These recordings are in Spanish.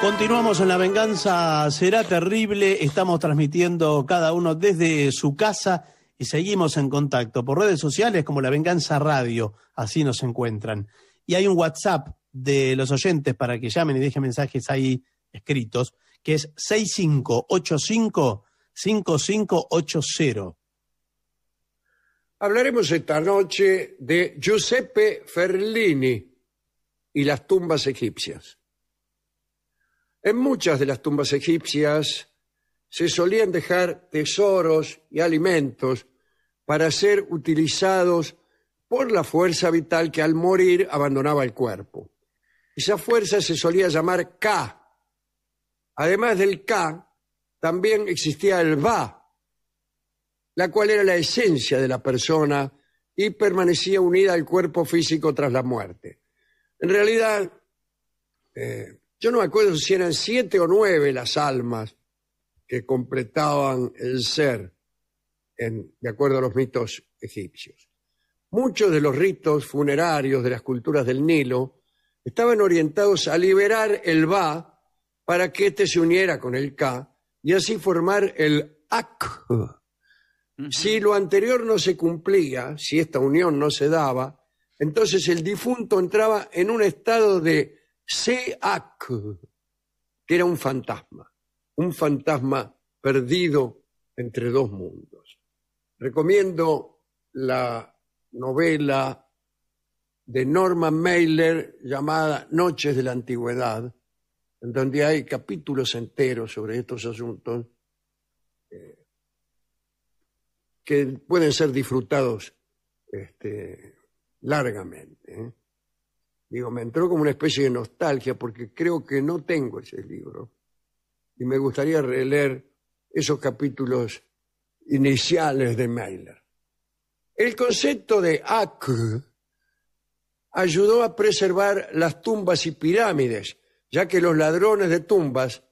Continuamos en La Venganza Será Terrible. Estamos transmitiendo cada uno desde su casa y seguimos en contacto por redes sociales como La Venganza Radio. Así nos encuentran. Y hay un WhatsApp de los oyentes para que llamen y dejen mensajes ahí escritos, que es 6585-5580. Hablaremos esta noche de Giuseppe Ferlini y las tumbas egipcias. En muchas de las tumbas egipcias se solían dejar tesoros y alimentos para ser utilizados por la fuerza vital que al morir abandonaba el cuerpo. Esa fuerza se solía llamar Ka. Además del Ka, también existía el Ba, la cual era la esencia de la persona y permanecía unida al cuerpo físico tras la muerte. En realidad, eh, yo no me acuerdo si eran siete o nueve las almas que completaban el ser, de acuerdo a los mitos egipcios. Muchos de los ritos funerarios de las culturas del Nilo estaban orientados a liberar el Ba para que éste se uniera con el Ka y así formar el Ak. Si lo anterior no se cumplía, si esta unión no se daba, entonces el difunto entraba en un estado de C.A.K., que era un fantasma, un fantasma perdido entre dos mundos. Recomiendo la novela de Norman Mailer llamada Noches de la Antigüedad, en donde hay capítulos enteros sobre estos asuntos eh, que pueden ser disfrutados este, largamente. ¿eh? Digo, me entró como una especie de nostalgia porque creo que no tengo ese libro. Y me gustaría releer esos capítulos iniciales de Mailer. El concepto de ak ayudó a preservar las tumbas y pirámides, ya que los ladrones de tumbas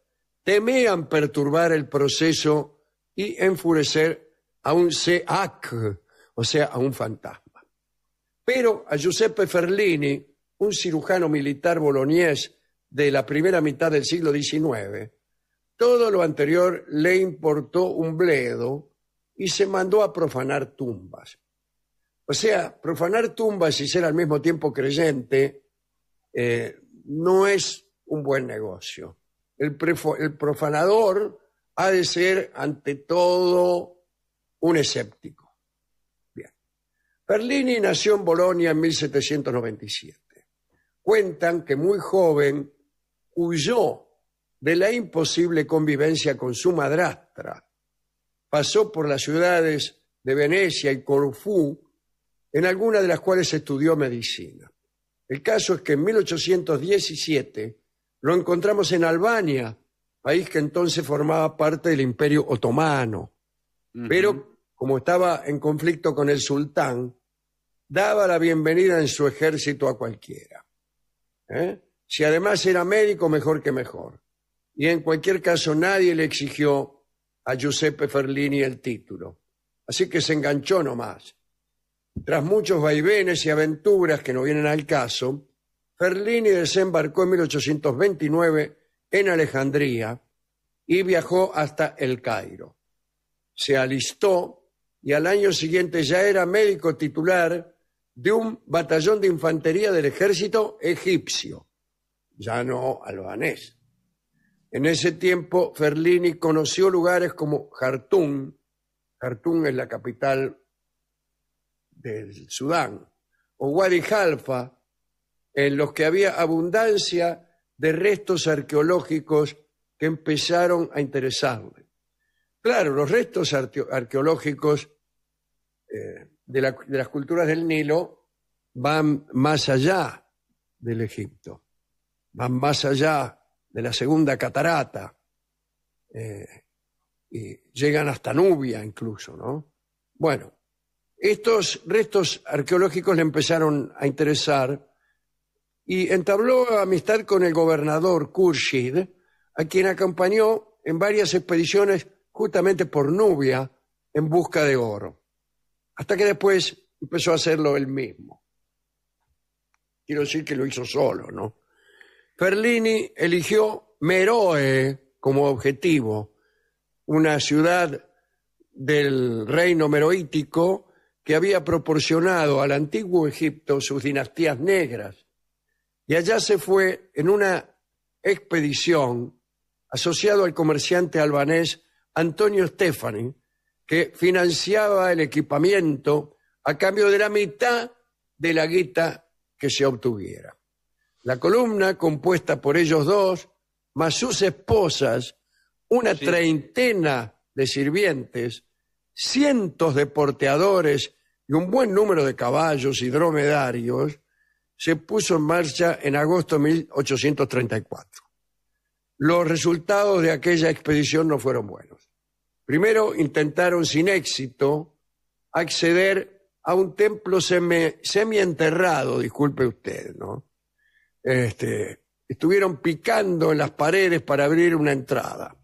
temían perturbar el proceso y enfurecer a un Seak, o sea, a un fantasma. Pero a Giuseppe Ferlini, un cirujano militar boloñés de la primera mitad del siglo XIX, todo lo anterior le importó un bledo y se mandó a profanar tumbas. O sea, profanar tumbas y ser al mismo tiempo creyente eh, no es un buen negocio. El, profanador ha de ser, ante todo, un escéptico. Bien. Berlini nació en Bolonia en 1797 cuentan que muy joven huyó de la imposible convivencia con su madrastra. Pasó por las ciudades de Venecia y Corfú, en algunas de las cuales estudió medicina. El caso es que en 1817 lo encontramos en Albania, país que entonces formaba parte del Imperio Otomano, pero como estaba en conflicto con el sultán, daba la bienvenida en su ejército a cualquiera. ¿eh? Si además era médico, mejor que mejor. Y en cualquier caso, nadie le exigió a Giuseppe Ferlini el título. Así que se enganchó nomás. Tras muchos vaivenes y aventuras que no vienen al caso, Ferlini desembarcó en 1829 en Alejandría y viajó hasta El Cairo. Se alistó y al año siguiente ya era médico titular de un batallón de infantería del ejército egipcio, ya no albanés. En ese tiempo, Ferlini conoció lugares como Jartún, Jartún es la capital del Sudán, o Wadi en los que había abundancia de restos arqueológicos que empezaron a interesarle. Claro, los restos arqueológicos eh, de, las culturas del Nilo van más allá del Egipto, van más allá de la segunda catarata, eh, y llegan hasta Nubia incluso, ¿no? Bueno, estos restos arqueológicos le empezaron a interesar y entabló amistad con el gobernador Kurshid, a quien acompañó en varias expediciones justamente por Nubia en busca de oro hasta que después empezó a hacerlo él mismo. Quiero decir que lo hizo solo, ¿no? Ferlini eligió Meroe como objetivo, una ciudad del reino meroítico que había proporcionado al antiguo Egipto sus dinastías negras. Y allá se fue en una expedición asociado al comerciante albanés Antonio Stefani, que financiaba el equipamiento a cambio de la mitad de la guita que se obtuviera. La columna, compuesta por ellos dos, más sus esposas, una treintena de sirvientes, cientos de porteadores y un buen número de caballos y dromedarios, se puso en marcha en agosto de 1834. Los resultados de aquella expedición no fueron buenos. Primero intentaron sin éxito acceder a un templo semi, semienterrado, disculpe usted, ¿no? Este, estuvieron picando en las paredes para abrir una entrada.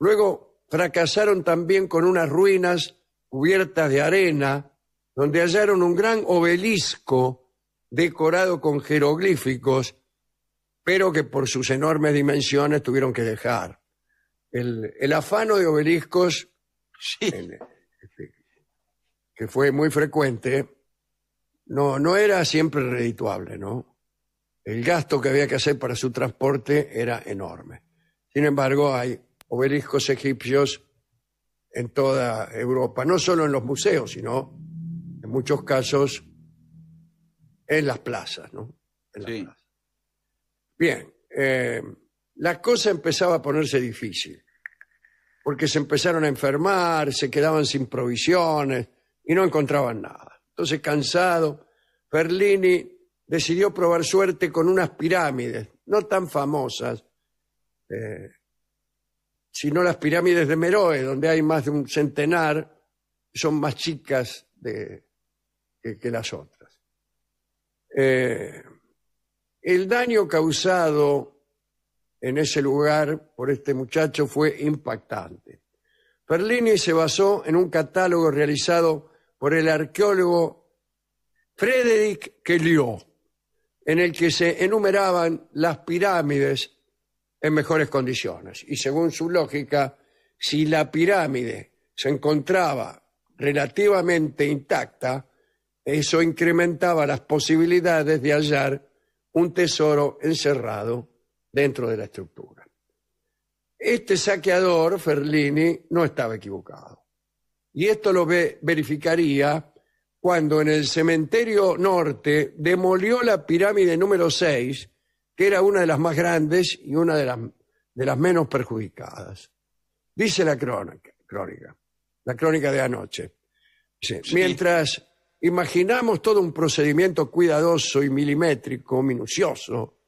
Luego fracasaron también con unas ruinas cubiertas de arena, donde hallaron un gran obelisco decorado con jeroglíficos, pero que por sus enormes dimensiones tuvieron que dejar el, afano de obeliscos, este, que fue muy frecuente, no, no era siempre redituable, ¿no? El gasto que había que hacer para su transporte era enorme. Sin embargo, hay obeliscos egipcios en toda Europa, no solo en los museos, sino en muchos casos en las plazas, ¿no? Bien, eh, la cosa empezaba a ponerse difícil, porque se empezaron a enfermar, se quedaban sin provisiones y no encontraban nada. Entonces, cansado, Ferlini decidió probar suerte con unas pirámides, no tan famosas, eh, sino las pirámides de Meroe, donde hay más de un centenar, son más chicas que, las otras. Eh, el daño causado en ese lugar por este muchacho fue impactante. Perlini se basó en un catálogo realizado por el arqueólogo Frederick Kellyot, en el que se enumeraban las pirámides en mejores condiciones. Y según su lógica, si la pirámide se encontraba relativamente intacta, eso incrementaba las posibilidades de hallar un tesoro encerrado dentro de la estructura. Este saqueador, Ferlini, no estaba equivocado. Y esto lo verificaría cuando en el cementerio norte demolió la pirámide número 6, que era una de las más grandes y una de las, de las menos perjudicadas. Dice la crónica, la crónica de anoche. Mientras imaginamos todo un procedimiento cuidadoso y milimétrico, minucioso,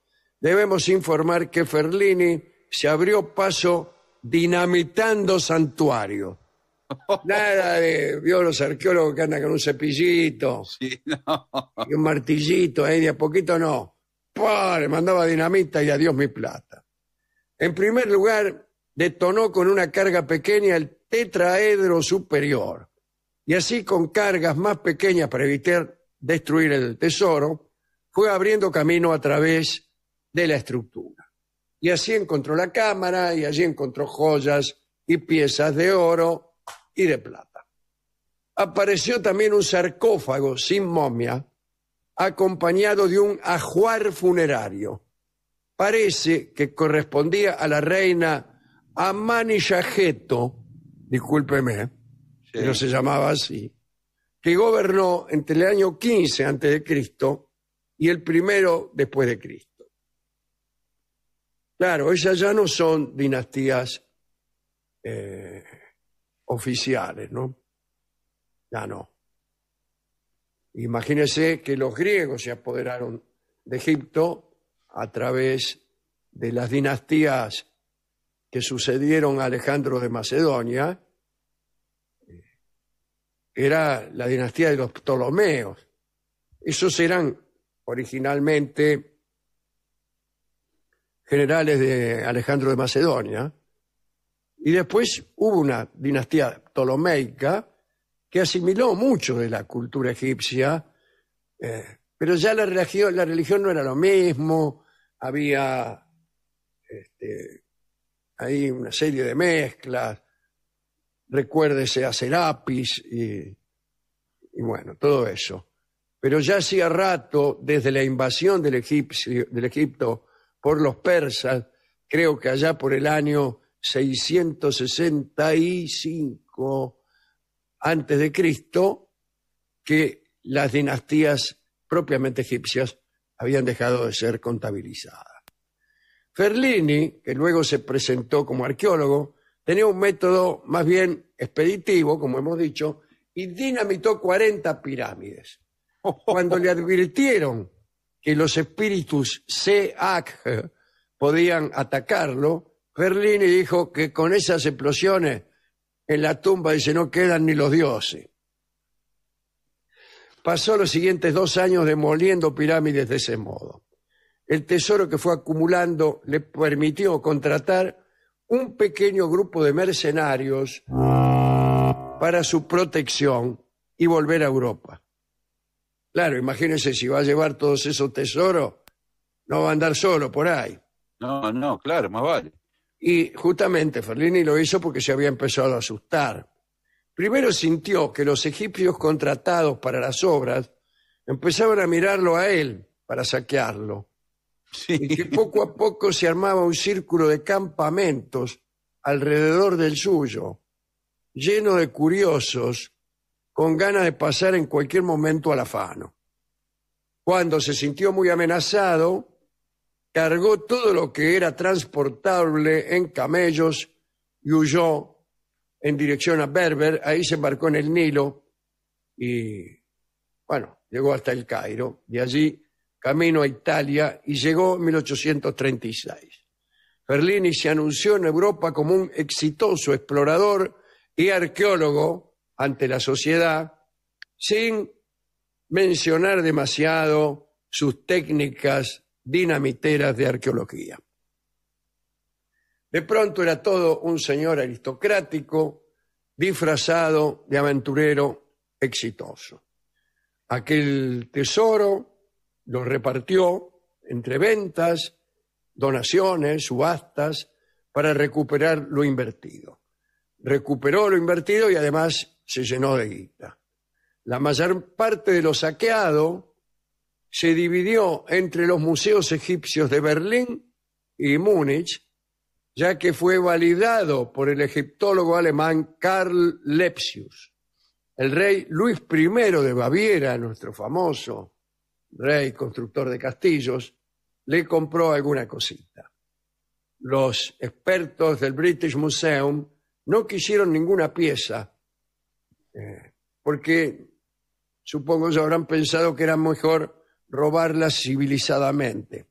debemos informar que Ferlini se abrió paso dinamitando santuario. Nada de, vio los arqueólogos que andan con un cepillito y un martillito ahí, de a poquito no. ¡Pah! Le mandaba dinamita y adiós mi plata. En primer lugar, detonó con una carga pequeña el tetraedro superior. Y así con cargas más pequeñas para evitar destruir el tesoro, fue abriendo camino a través de la estructura. Y así encontró la cámara y allí encontró joyas y piezas de oro y de plata. Apareció también un sarcófago sin momia, acompañado de un ajuar funerario. Parece que correspondía a la reina Amani discúlpeme, pero se llamaba así, que gobernó entre el año 15 a.C. y el primero después de Cristo. Claro, esas ya no son dinastías eh, oficiales, ¿no? Ya no. Imagínense que los griegos se apoderaron de Egipto a través de las dinastías que sucedieron a Alejandro de Macedonia, eh, era la dinastía de los Ptolomeos. Esos eran originalmente generales de Alejandro de Macedonia. Y después hubo una dinastía ptolomeica que asimiló mucho de la cultura egipcia, eh, pero ya la religión, la religión no era lo mismo, había este, ahí una serie de mezclas, recuérdese a Serapis y, bueno, todo eso. Pero ya hacía rato, desde la invasión del Egipto por los persas, creo que allá por el año 665 antes de Cristo, que las dinastías propiamente egipcias habían dejado de ser contabilizadas. Ferlini, que luego se presentó como arqueólogo, tenía un método más bien expeditivo, como hemos dicho, y dinamitó 40 pirámides. Cuando le advirtieron y los espíritus C.A.C. podían atacarlo, Berlini dijo que con esas explosiones en la tumba dice no quedan ni los dioses. Pasó los siguientes dos años demoliendo pirámides de ese modo. El tesoro que fue acumulando le permitió contratar un pequeño grupo de mercenarios para su protección y volver a Europa. Claro, imagínense si va a llevar todos esos tesoros, no va a andar solo por ahí. No, no, claro, más vale. Y justamente Ferlini lo hizo porque se había empezado a asustar. Primero sintió que los egipcios contratados para las obras empezaban a mirarlo a él para saquearlo. Y que poco a poco se armaba un círculo de campamentos alrededor del suyo, lleno de curiosos con ganas de pasar en cualquier momento al afano. Cuando se sintió muy amenazado, cargó todo lo que era transportable en camellos y huyó en dirección a Berber. Ahí se embarcó en el Nilo y, bueno, llegó hasta el Cairo. De allí camino a Italia y llegó en 1836. Ferlini se anunció en Europa como un exitoso explorador y arqueólogo ante la sociedad sin mencionar demasiado sus técnicas dinamiteras de arqueología. De pronto era todo un señor aristocrático disfrazado de aventurero exitoso. Aquel tesoro lo repartió entre ventas, donaciones, subastas, para recuperar lo invertido. Recuperó lo invertido y además se llenó de guita. La mayor parte de lo saqueado se dividió entre los museos egipcios de Berlín y Múnich, ya que fue validado por el egiptólogo alemán Karl Lepsius. El rey Luis I de Baviera, nuestro famoso rey constructor de castillos, le compró alguna cosita. Los expertos del British Museum no quisieron ninguna pieza eh, porque supongo que habrán pensado que era mejor robarlas civilizadamente,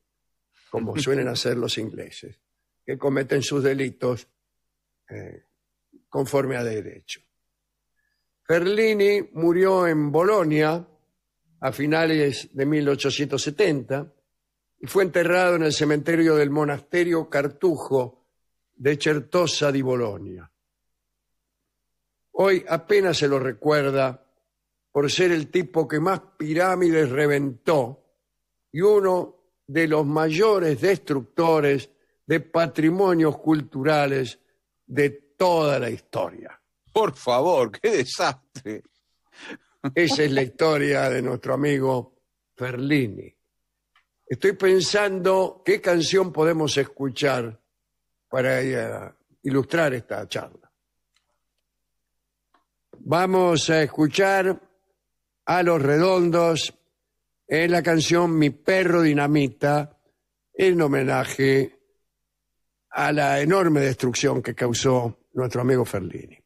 como suelen hacer los ingleses, que cometen sus delitos eh, conforme a derecho. Ferlini murió en Bolonia a finales de 1870 y fue enterrado en el cementerio del monasterio Cartujo de Certosa di Bolonia. Hoy apenas se lo recuerda por ser el tipo que más pirámides reventó y uno de los mayores destructores de patrimonios culturales de toda la historia. Por favor, qué desastre. Esa es la historia de nuestro amigo Ferlini. Estoy pensando qué canción podemos escuchar para eh, ilustrar esta charla. Vamos a escuchar a Los Redondos en la canción Mi perro dinamita en homenaje a la enorme destrucción que causó nuestro amigo Ferlini.